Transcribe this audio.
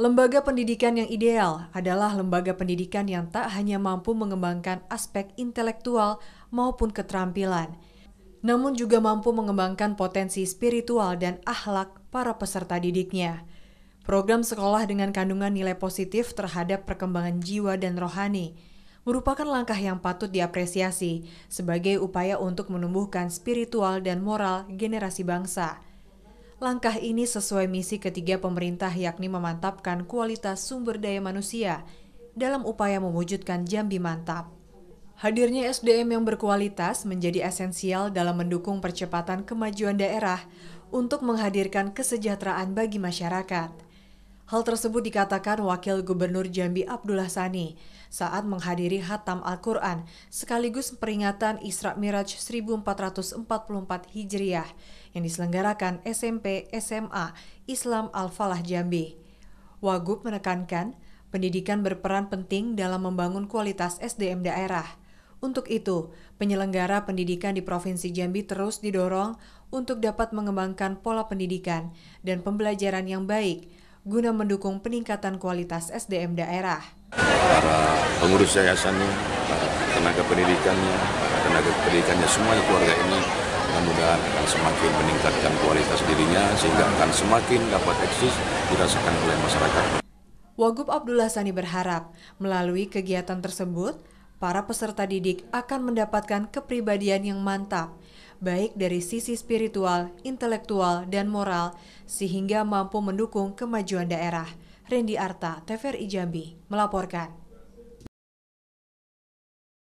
Lembaga pendidikan yang ideal adalah lembaga pendidikan yang tak hanya mampu mengembangkan aspek intelektual maupun keterampilan, namun juga mampu mengembangkan potensi spiritual dan akhlak para peserta didiknya. Program sekolah dengan kandungan nilai positif terhadap perkembangan jiwa dan rohani merupakan langkah yang patut diapresiasi sebagai upaya untuk menumbuhkan spiritual dan moral generasi bangsa Langkah ini sesuai misi ketiga pemerintah yakni memantapkan kualitas sumber daya manusia dalam upaya mewujudkan Jambi Mantap. Hadirnya SDM yang berkualitas menjadi esensial dalam mendukung percepatan kemajuan daerah untuk menghadirkan kesejahteraan bagi masyarakat. Hal tersebut dikatakan Wakil Gubernur Jambi Abdullah Sani saat menghadiri Hatam Al-Quran sekaligus peringatan Isra Miraj 1444 Hijriah yang diselenggarakan SMP SMA Islam Al-Falah Jambi. Wagub menekankan pendidikan berperan penting dalam membangun kualitas SDM daerah. Untuk itu, penyelenggara pendidikan di Provinsi Jambi terus didorong untuk dapat mengembangkan pola pendidikan dan pembelajaran yang baik guna mendukung peningkatan kualitas SDM daerah. Para pengurus yayasannya, para tenaga pendidikannya, para tenaga pendidikannya semua keluarga ini mudah-mudahan akan semakin meningkatkan kualitas dirinya sehingga akan semakin dapat eksis dirasakan oleh masyarakat. Wagub Abdullah Sani berharap melalui kegiatan tersebut, para peserta didik akan mendapatkan kepribadian yang mantap, baik dari sisi spiritual, intelektual, dan moral, sehingga mampu mendukung kemajuan daerah. Randy Arta, TVRI Jambi, melaporkan.